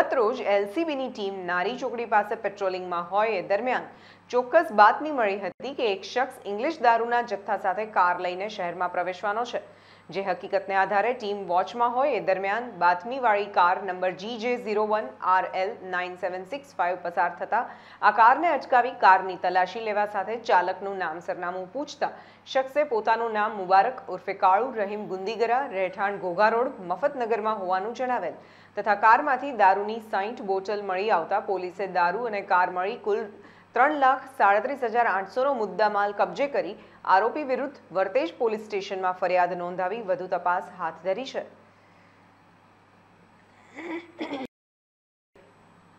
ગત રોજ એલસીબીની ટીમ નારી ચોકડી પાસે પેટ્રોલિંગમાં હોય એ દરમિયાન ચોક્કસ બાતમી મળી હતી હતી કે એક શખ્સ ઇંગ્લિશ દારૂના જથ્થા સાથે કાર લઈને શહેરમાં પ્રવેશવાનો છે જે હકીકતને આધારે ટીમ વોચમાં હોય એ દરમિયાન બાતમીવાળી car number G J zero one R L nine seven six five પસાર થતાં આ કારને અટકાવી કારની તલાશી લેવા સાથે ચાલકનું નામ સરનામું પૂછતા શખ્સે પોતાનું નામ મુબારક ઉર્ફે કાળુ રહીમ ગુંદીગરા રહેઠાણ ઘોઘા રોડ મફતનગરમાં હોવાનું જણાવેલ તથા કારમાંથી દારૂની સાઈઠ બોટલ મળી આવતા પોલીસે દારૂ અને કાર મળી કુલ ત્રણ લાખ સાડત્રીસ હજાર આઠસોનો મુદ્દામાલ કબજે કરી આરોપી વિરુદ્ધ વર્તેજ પોલીસ સ્ટેશનમાં ફરિયાદ નોંધાવી વધુ તપાસ હાથ ધરી છે